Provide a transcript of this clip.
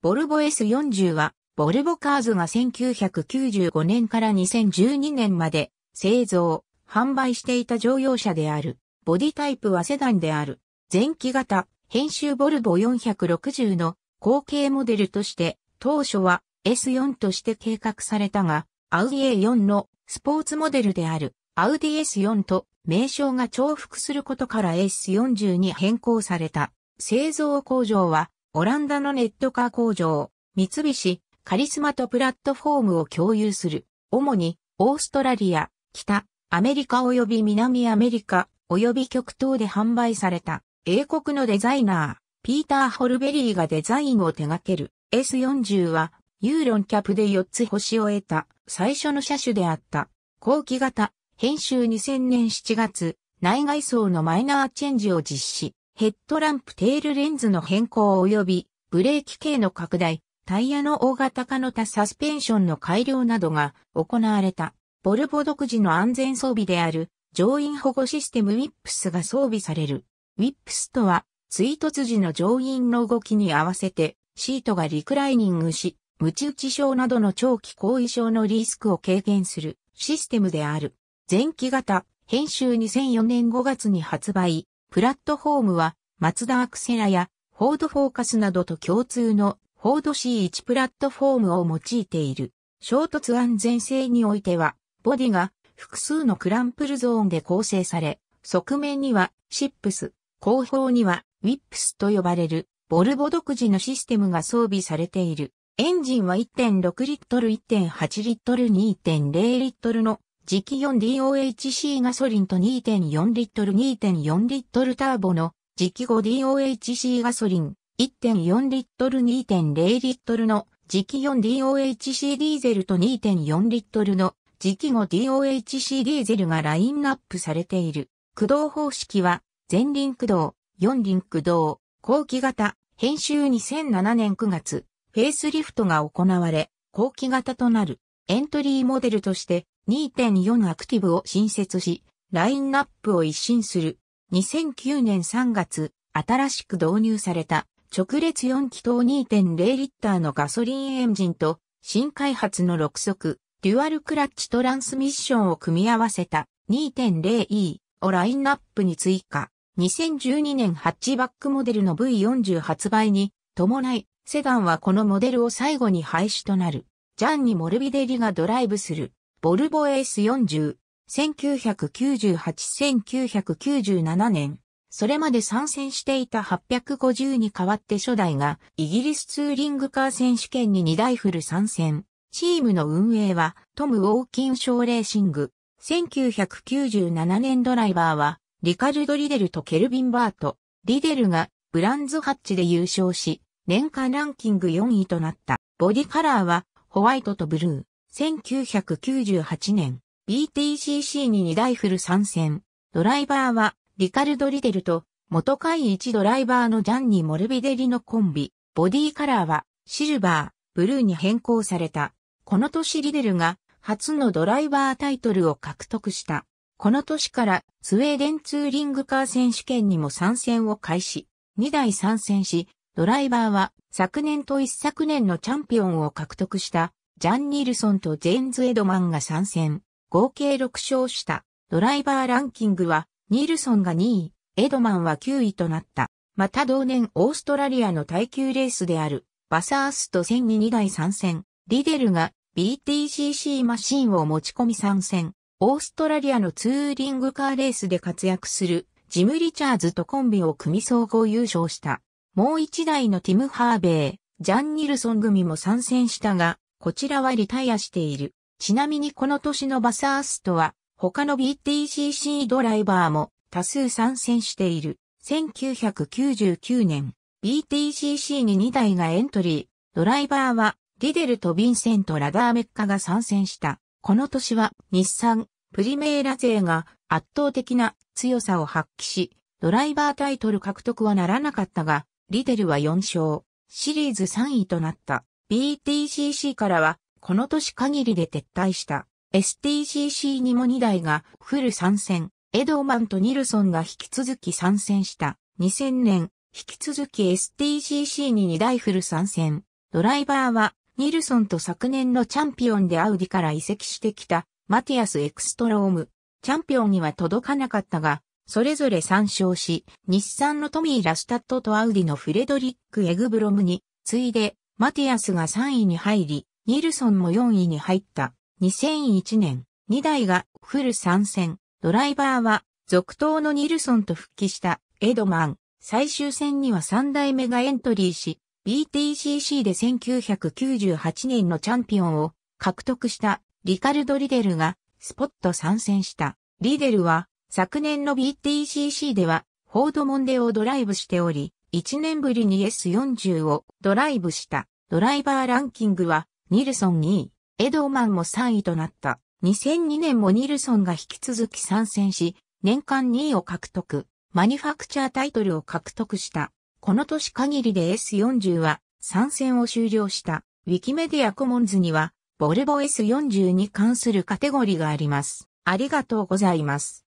ボルボ S40 は、ボルボカーズが1995年から2012年まで製造、販売していた乗用車である。ボディタイプはセダンである。前期型、編集ボルボ460の後継モデルとして、当初は S4 として計画されたが、アウディ A4 のスポーツモデルであるアウディ S4 と名称が重複することから S40 に変更された。製造工場はオランダのネットカー工場、三菱、カリスマとプラットフォームを共有する。主に、オーストラリア、北、アメリカ及び南アメリカ、及び極東で販売された、英国のデザイナー、ピーター・ホルベリーがデザインを手掛ける S40 は、ユーロンキャップで4つ星を得た最初の車種であった。後期型、編集2000年7月、内外装のマイナーチェンジを実施。ヘッドランプテールレンズの変更及び、ブレーキ系の拡大、タイヤの大型化の他サスペンションの改良などが行われた。ボルボ独自の安全装備である乗員保護システム WIPS が装備される。WIPS とは、追突時の乗員の動きに合わせて、シートがリクライニングし、無知打ち症などの長期後遺症のリスクを軽減するシステムである。前期型、編集2004年5月に発売、プラットフォームは、マツダアクセラや、フォードフォーカスなどと共通の、フォード C1 プラットフォームを用いている。衝突安全性においては、ボディが複数のクランプルゾーンで構成され、側面にはシップス、後方にはウィップスと呼ばれる、ボルボ独自のシステムが装備されている。エンジンは1.6リットル、1.8リットル、2.0リットルの磁気 4DOHC ガソリンと2.4リットル2.4リットルターボの磁気 5DOHC ガソリン1.4リットル2.0リットルの磁気 4DOHC ディーゼルと2.4リットルの磁気 5DOHC ディーゼルがラインナップされている。駆動方式は前輪駆動、4輪駆動、後期型、編集2007年9月、フェイスリフトが行われ、後期型となる。エントリーモデルとして2.4アクティブを新設し、ラインナップを一新する。2009年3月、新しく導入された直列4気筒2.0リッターのガソリンエンジンと新開発の6速デュアルクラッチトランスミッションを組み合わせた 2.0E をラインナップに追加。2012年ハッチバックモデルの V40 発売に伴い、セダンはこのモデルを最後に廃止となる。ジャンにモルビデリがドライブするボルボ S40、1998-1997年、それまで参戦していた850に代わって初代がイギリスツーリングカー選手権に2台フル参戦。チームの運営はトム・ウォーキン・ショーレーシング。1997年ドライバーはリカルド・リデルとケルビン・バート。リデルがブランズ・ハッチで優勝し、年間ランキング4位となった。ボディカラーはホワイトとブルー。1998年、BTCC に2台フル参戦。ドライバーは、リカルド・リデルと、元会1ドライバーのジャンニ・モルビデリのコンビ。ボディカラーは、シルバー、ブルーに変更された。この年リデルが、初のドライバータイトルを獲得した。この年からスウェーデンツーリングカー選手権にも参戦を開始。2台参戦し、ドライバーは昨年と一昨年のチャンピオンを獲得したジャン・ニルソンとジェーンズ・エドマンが参戦、合計6勝した。ドライバーランキングは、ニルソンが2位、エドマンは9位となった。また同年オーストラリアの耐久レースである、バサースト戦に2台参戦、リデルが BTCC マシンを持ち込み参戦、オーストラリアのツーリングカーレースで活躍する、ジム・リチャーズとコンビを組み総合優勝した。もう1台のティム・ハーベイ、ジャン・ニルソン組も参戦したが、こちらはリタイアしている。ちなみにこの年のバサーストは、他の BTCC ドライバーも多数参戦している。1999年、BTCC に2台がエントリー。ドライバーは、リデルとヴィンセント・ラダーメッカが参戦した。この年は、日産、プリメーラ勢が圧倒的な強さを発揮し、ドライバータイトル獲得はならなかったが、リデルは4勝、シリーズ3位となった。BTCC からは、この年限りで撤退した STCC にも2台がフル参戦、エドーマンとニルソンが引き続き参戦した。2000年、引き続き STCC に2台フル参戦。ドライバーは、ニルソンと昨年のチャンピオンでアウディから移籍してきた、マティアス・エクストローム。チャンピオンには届かなかったが、それぞれ参照し、日産のトミー・ラスタットとアウディのフレドリック・エグブロムに、次いでマティアスが3位に入り、ニルソンも4位に入った。2001年、2台がフル参戦。ドライバーは、続投のニルソンと復帰したエドマン。最終戦には3代目がエントリーし、BTCC で1998年のチャンピオンを獲得したリカルド・リデルがスポット参戦した。リデルは昨年の BTCC ではフォードモンデをドライブしており、1年ぶりに S40 をドライブしたドライバーランキングはニルソン2位、エドーマンも3位となった。2002年もニルソンが引き続き参戦し、年間2位を獲得、マニファクチャータイトルを獲得した。この年限りで S40 は参戦を終了した。ウィキメディアコモンズには、ボルボ S40 に関するカテゴリーがあります。ありがとうございます。